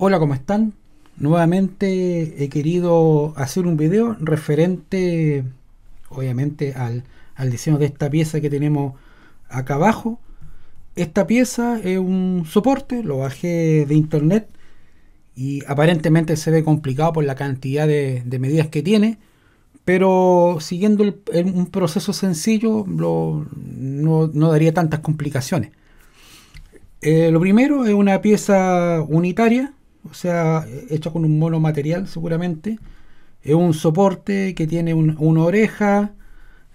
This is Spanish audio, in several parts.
Hola, ¿cómo están? Nuevamente he querido hacer un video referente, obviamente, al, diseño de esta pieza que tenemos acá abajo. Esta pieza es un soporte, lo bajé de internet y aparentemente se ve complicado por la cantidad de, medidas que tiene, pero siguiendo un proceso sencillo no, daría tantas complicaciones. Eh, lo primero es una pieza unitaria, o sea, hecho con un mono material, seguramente. Es un soporte que tiene una oreja,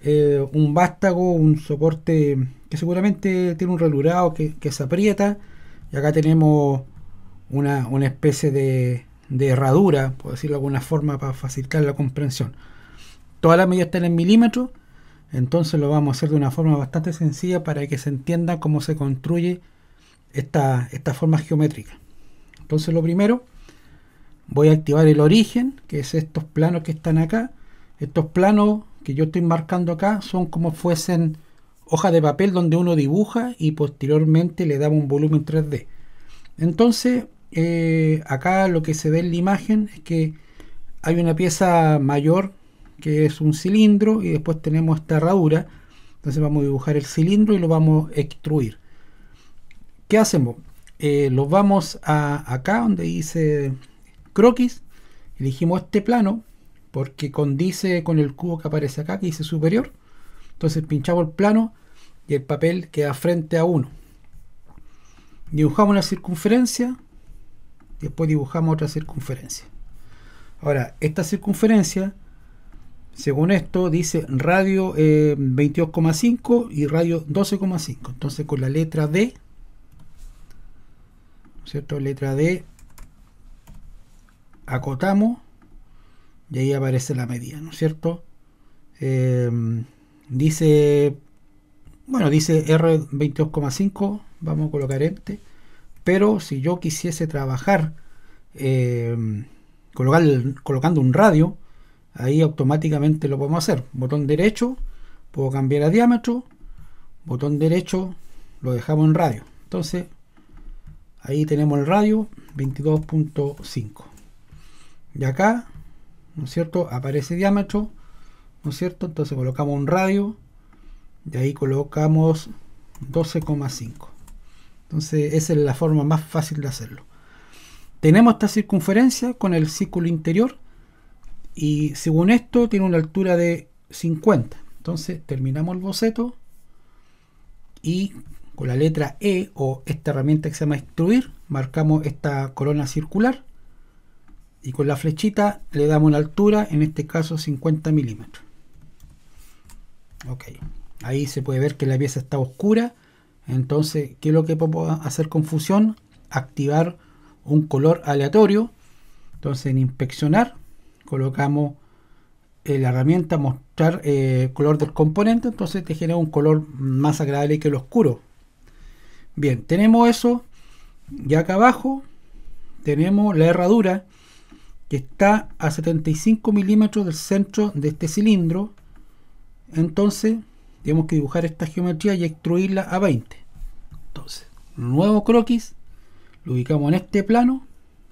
eh, un vástago, un soporte que seguramente tiene un relurado que, se aprieta. Y acá tenemos una, especie de, herradura, por decirlo de alguna forma, para facilitar la comprensión. Todas las medidas están en milímetros, entonces lo vamos a hacer de una forma bastante sencilla para que se entienda cómo se construye esta forma geométrica. Entonces lo primero, voy a activar el origen, que es estos planos que están acá. Estos planos que yo estoy marcando acá son como fuesen hojas de papel donde uno dibuja y posteriormente le damos un volumen 3D. Entonces, eh, acá lo que se ve en la imagen es que hay una pieza mayor que es un cilindro y después tenemos esta herradura. Entonces vamos a dibujar el cilindro y lo vamos a extruir. ¿Qué hacemos? Eh, los vamos a acá donde dice croquis, elegimos este plano porque condice con el cubo que aparece acá que dice superior. Entonces pinchamos el plano y el papel queda frente a uno. Dibujamos una circunferencia, después dibujamos otra circunferencia. Ahora, esta circunferencia, según esto, dice radio 22,5 eh, y radio 12,5. Entonces con la letra D ¿cierto? Letra D, acotamos y ahí aparece la medida, ¿no es cierto? Em, dice, bueno, dice R22,5, vamos a colocar este, pero si yo quisiese trabajar em, colocar, colocando un radio, ahí automáticamente lo podemos hacer. Botón derecho, puedo cambiar a diámetro, botón derecho, lo dejamos en radio. Entonces Ahí tenemos el radio 22.5. Y acá, ¿no es cierto? Aparece diámetro, ¿no es cierto? Entonces colocamos un radio y ahí colocamos 12,5. Entonces esa es la forma más fácil de hacerlo. Tenemos esta circunferencia con el círculo interior y según esto tiene una altura de 50. Entonces terminamos el boceto y con la letra E o esta herramienta que se llama extruir, marcamos esta corona circular y con la flechita le damos una altura, en este caso 50 milímetros. Ok, ahí se puede ver que la pieza está oscura, entonces, ¿qué es lo que puedo hacer con fusión? Activar un color aleatorio, entonces en inspeccionar colocamos eh, la herramienta mostrar el eh, color del componente, entonces te genera un color más agradable que el oscuro, Bien, tenemos eso. Y acá abajo tenemos la herradura que está a 75 milímetros del centro de este cilindro. Entonces, tenemos que dibujar esta geometría y extruirla a 20. Entonces, nuevo croquis. Lo ubicamos en este plano.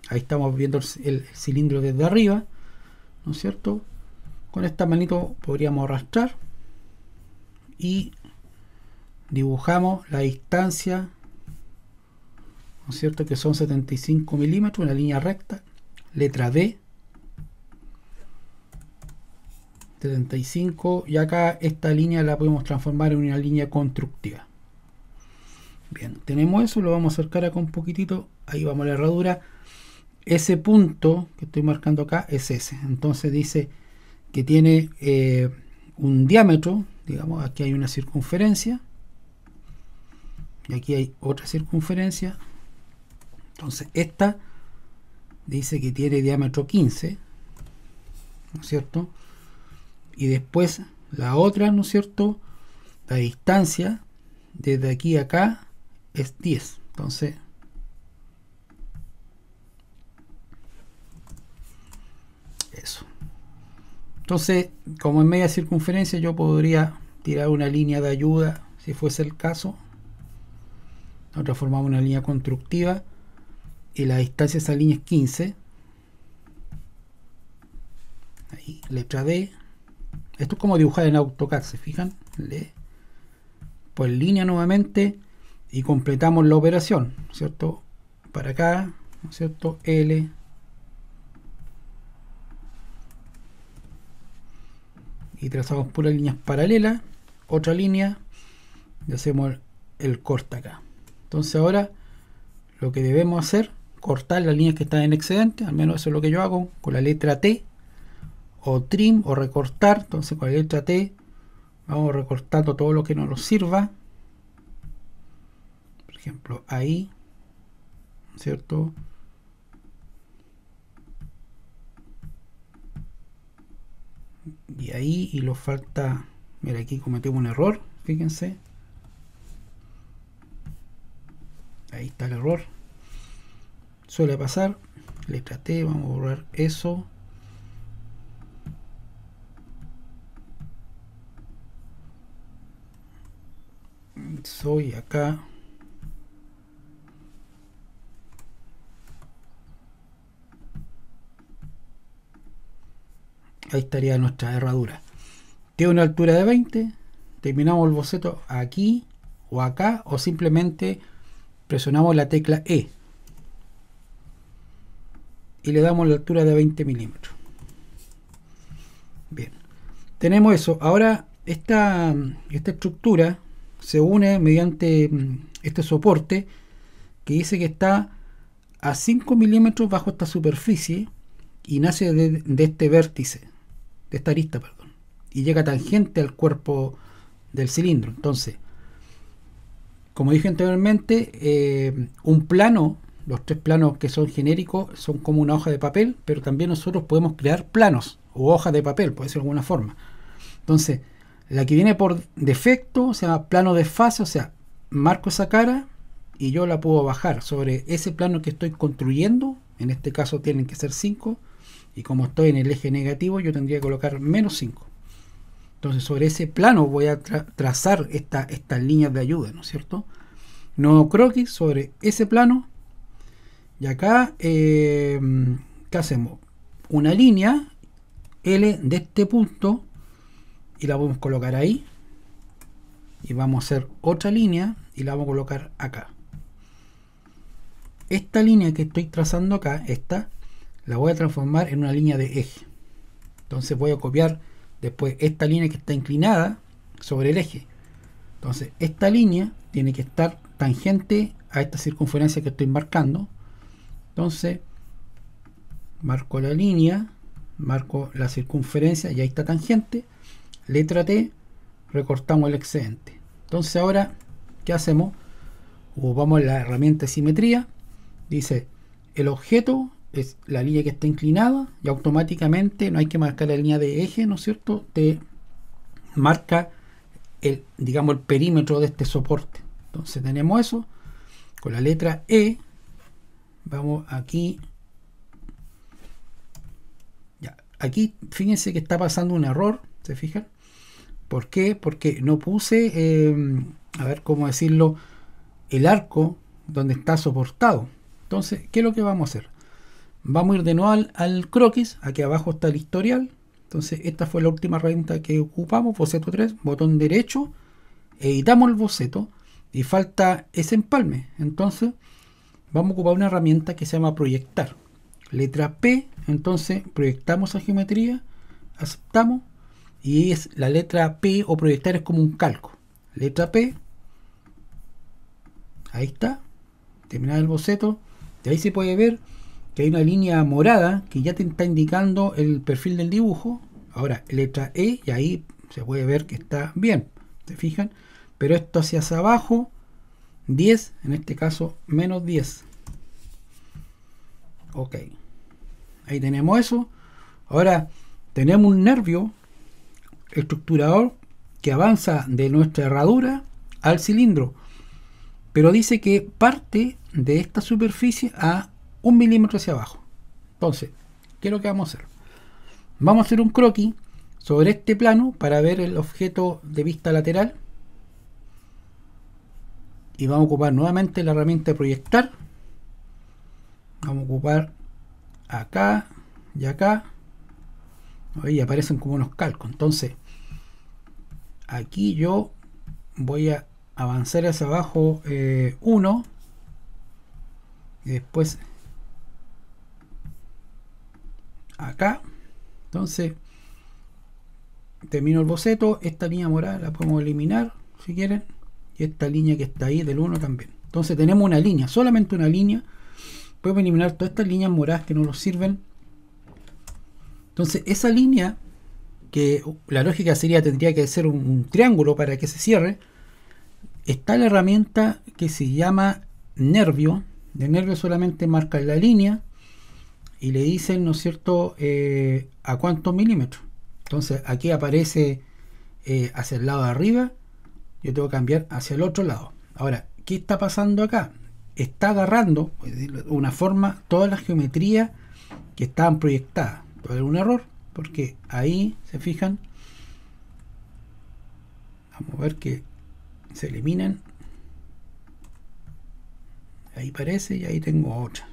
Ahí estamos viendo el, cilindro desde arriba. ¿No es cierto? Con esta manito podríamos arrastrar y dibujamos la distancia, ¿no es cierto? Que son 75 milímetros, una línea recta, letra D, 75, y acá esta línea la podemos transformar en una línea constructiva. Bien, tenemos eso, lo vamos a acercar acá un poquitito, ahí vamos a la herradura. Ese punto que estoy marcando acá es ese, entonces dice que tiene eh, un diámetro, digamos, aquí hay una circunferencia, aquí hay otra circunferencia entonces esta dice que tiene diámetro 15 ¿no es cierto? y después la otra ¿no es cierto? la distancia desde aquí a acá es 10 entonces eso entonces como en media circunferencia yo podría tirar una línea de ayuda si fuese el caso nosotros formamos una línea constructiva y la distancia de esa línea es 15. Ahí, letra D. Esto es como dibujar en AutoCAD, ¿se fijan? pues línea nuevamente y completamos la operación, ¿cierto? Para acá, ¿cierto? L. Y trazamos puras líneas paralelas, otra línea y hacemos el corte acá. Entonces ahora lo que debemos hacer, cortar las líneas que están en excedente, al menos eso es lo que yo hago con la letra T, o trim o recortar, entonces con la letra T vamos recortando todo lo que no nos sirva, por ejemplo ahí, ¿cierto? y ahí y lo falta mira aquí cometemos un error fíjense el error. Suele pasar. Le T, vamos a borrar eso. Soy acá. Ahí estaría nuestra herradura. Tiene una altura de 20. Terminamos el boceto aquí o acá o simplemente presionamos la tecla E y le damos la altura de 20 milímetros. Bien, tenemos eso. Ahora esta, esta estructura se une mediante mm, este soporte que dice que está a 5 milímetros bajo esta superficie y nace de, de, este vértice, de esta arista, perdón, y llega tangente al cuerpo del cilindro. Entonces, como dije anteriormente, eh, un plano, los tres planos que son genéricos, son como una hoja de papel, pero también nosotros podemos crear planos o hojas de papel, puede ser de alguna forma. Entonces, la que viene por defecto, o sea, plano de fase, o sea, marco esa cara y yo la puedo bajar sobre ese plano que estoy construyendo, en este caso tienen que ser 5, y como estoy en el eje negativo, yo tendría que colocar menos 5. Entonces, sobre ese plano voy a trazar esta, estas líneas de ayuda, ¿no es cierto? Nodo croquis sobre ese plano. Y acá, em, ¿qué hacemos? Una línea L de este punto y la a colocar ahí. Y vamos a hacer otra línea y la vamos a colocar acá. Esta línea que estoy trazando acá, esta, la voy a transformar en una línea de eje. Entonces voy a copiar Después, esta línea que está inclinada sobre el eje. Entonces, esta línea tiene que estar tangente a esta circunferencia que estoy marcando. Entonces, marco la línea, marco la circunferencia y ahí está tangente. Letra T, recortamos el excedente. Entonces, ahora, ¿qué hacemos? a la herramienta de simetría. Dice, el objeto es la línea que está inclinada y automáticamente no hay que marcar la línea de eje, ¿no es cierto? Te marca el, digamos, el perímetro de este soporte. Entonces tenemos eso. Con la letra E, vamos aquí. Ya, aquí, fíjense que está pasando un error, ¿se fijan? ¿Por qué? Porque no puse, em, a ver cómo decirlo, el arco donde está soportado. Entonces, ¿qué es lo que vamos a hacer? Vamos a ir de nuevo al, croquis. Aquí abajo está el historial. Entonces, esta fue la última herramienta que ocupamos, boceto 3, botón derecho, editamos el boceto y falta ese empalme. Entonces, vamos a ocupar una herramienta que se llama proyectar. Letra P, entonces proyectamos la geometría, aceptamos y es la letra P o proyectar es como un calco. Letra P, ahí está, terminado el boceto, de ahí se puede ver que hay una línea morada que ya te está indicando el perfil del dibujo. Ahora, letra E, y ahí se puede ver que está bien, te fijan? Pero esto hacia, hacia abajo, 10, en este caso menos 10. Ok, ahí tenemos eso. Ahora, tenemos un nervio estructurador que avanza de nuestra herradura al cilindro, pero dice que parte de esta superficie a un milímetro hacia abajo. Entonces, ¿qué es lo que vamos a hacer? Vamos a hacer un croquis sobre este plano para ver el objeto de vista lateral. Y vamos a ocupar nuevamente la herramienta de proyectar. Vamos a ocupar acá y acá. y aparecen como unos calcos. Entonces, aquí yo voy a avanzar hacia abajo eh, uno. y después acá. Entonces, termino el boceto. Esta línea morada la podemos eliminar si quieren. Y esta línea que está ahí del 1 también. Entonces tenemos una línea, solamente una línea. Podemos eliminar todas estas líneas moradas que no nos sirven. Entonces esa línea, que la lógica sería tendría que ser un, triángulo para que se cierre, está la herramienta que se llama nervio. De nervio solamente marca la línea y le dicen, ¿no es cierto?, eh, a cuántos milímetros. Entonces aquí aparece eh, hacia el lado de arriba, yo tengo que cambiar hacia el otro lado. Ahora, ¿qué está pasando acá? Está agarrando, de una forma, todas las geometrías que estaban proyectadas. Puede haber un error, porque ahí, se fijan, vamos a ver que se eliminan. Ahí parece y ahí tengo otra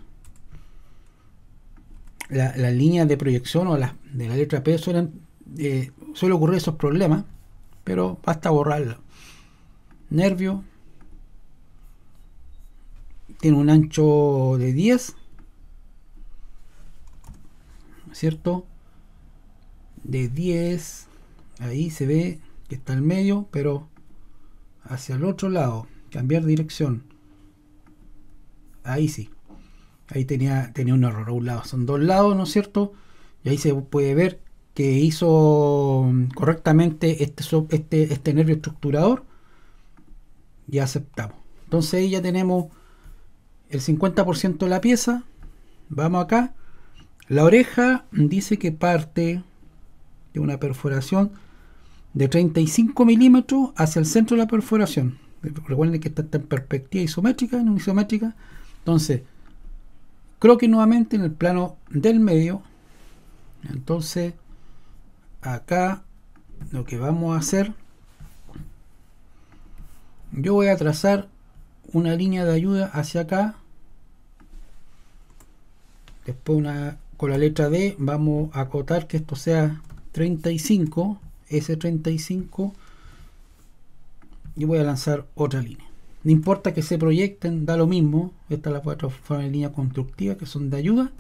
la, las líneas de proyección o la, de la letra P suelen, eh, ocurrir esos problemas, pero basta borrarla. Nervio tiene un ancho de 10, ¿cierto? De 10, ahí se ve que está el medio, pero hacia el otro lado, cambiar dirección. Ahí sí. Ahí tenía, tenía un error a un lado. Son dos lados, ¿no es cierto? Y ahí se puede ver que hizo correctamente este, este, este nervio estructurador. Y aceptamos. Entonces ahí ya tenemos el 50% de la pieza. Vamos acá. La oreja dice que parte de una perforación de 35 milímetros hacia el centro de la perforación. Recuerden que está en perspectiva isométrica, no isométrica. Entonces, Creo que nuevamente en el plano del medio. Entonces, acá lo que vamos a hacer, yo voy a trazar una línea de ayuda hacia acá. Después con la letra D vamos a acotar que esto sea 35, S35. Y voy a lanzar otra línea. No importa que se proyecten, da lo mismo. Esta es la cuatro de línea constructiva que son de ayuda.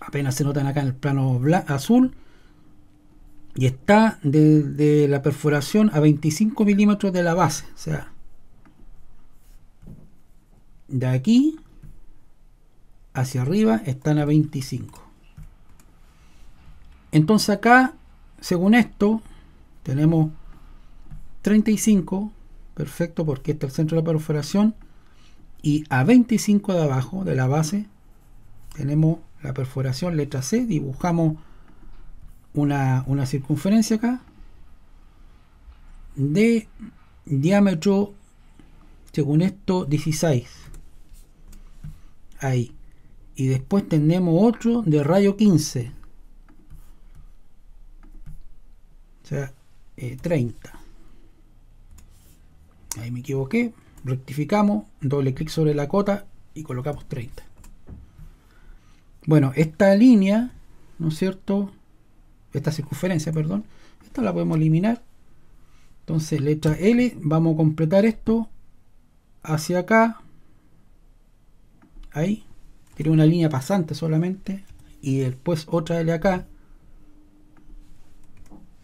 Apenas se notan acá en el plano azul. Y está desde la perforación a 25 milímetros de la base. O sea, de aquí hacia arriba están a 25. Entonces acá, según esto, tenemos 35 perfecto, porque está el centro de la perforación. Y a 25 de abajo de la base tenemos la perforación, letra C, dibujamos una, circunferencia acá de diámetro, según esto, 16. Ahí. Y después tenemos otro de rayo 15. O sea, 30. Eh, Ahí me equivoqué. Rectificamos, doble clic sobre la cota y colocamos 30. Bueno, esta línea, ¿no es cierto? Esta circunferencia, perdón. Esta la podemos eliminar. Entonces, letra L, vamos a completar esto hacia acá. Ahí. Tiene una línea pasante solamente. Y después otra L acá.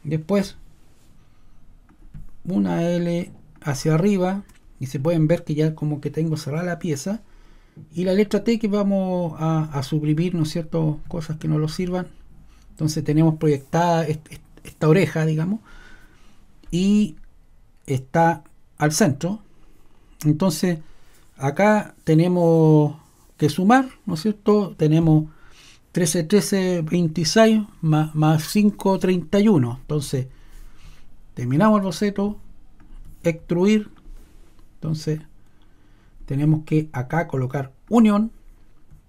Después una L hacia arriba y se pueden ver que ya como que tengo cerrada la pieza y la letra T que vamos a, a suprimir, ¿no es cierto?, cosas que no lo sirvan. Entonces tenemos proyectada esta oreja, digamos, y está al centro. Entonces acá tenemos que sumar, ¿no es cierto? Tenemos 13, 13, 26 más, más 5, 31. Entonces terminamos el boceto, extruir. Entonces, tenemos que acá colocar unión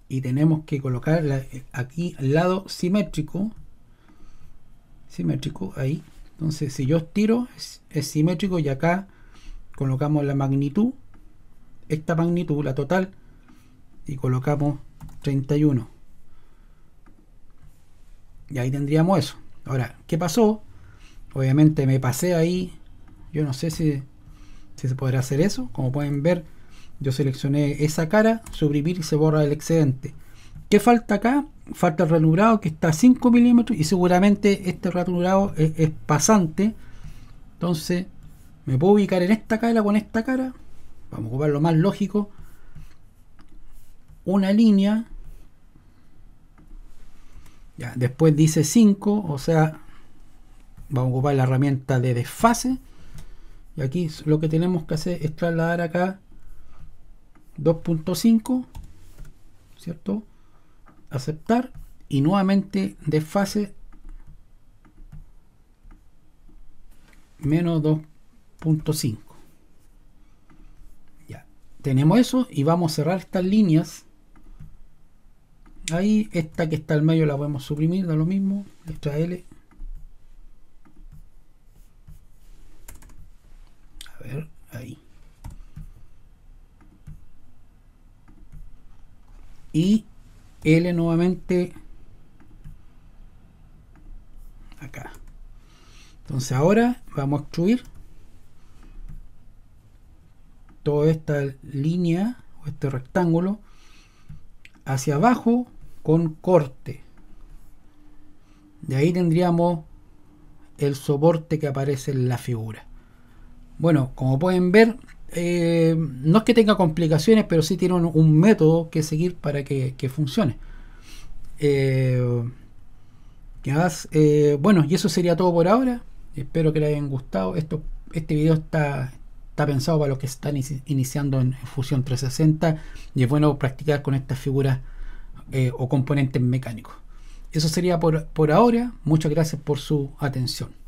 y tenemos que colocar aquí al lado simétrico. Simétrico, ahí. Entonces, si yo estiro, es, es simétrico y acá colocamos la magnitud, esta magnitud, la total, y colocamos 31. Y ahí tendríamos eso. Ahora, ¿qué pasó? Obviamente me pasé ahí yo no sé si, se podrá hacer eso. Como pueden ver, yo seleccioné esa cara, suprimir y se borra el excedente. ¿Qué falta acá? Falta el ranurado que está a 5 milímetros y seguramente este ranurado es, pasante. Entonces, me puedo ubicar en esta cara con esta cara. Vamos a ocupar lo más lógico. Una línea. Ya, después dice 5, o sea, vamos a ocupar la herramienta de desfase y aquí lo que tenemos que hacer es trasladar acá 2.5 cierto aceptar y nuevamente desfase menos 2.5 ya tenemos eso y vamos a cerrar estas líneas ahí esta que está al medio la podemos suprimir da lo mismo extra L ahí. Y L nuevamente acá. Entonces ahora vamos a extruir toda esta línea o este rectángulo hacia abajo con corte. De ahí tendríamos el soporte que aparece en la figura. Bueno, como pueden ver, eh, no es que tenga complicaciones, pero sí tiene un, método que seguir para que, funcione. más? Eh, eh, bueno, y eso sería todo por ahora. Espero que les hayan gustado. Esto, este video está, pensado para los que están iniciando en, fusión 360 y es bueno practicar con estas figuras o componentes mecánicos. Eso sería por ahora. Muchas gracias por su atención.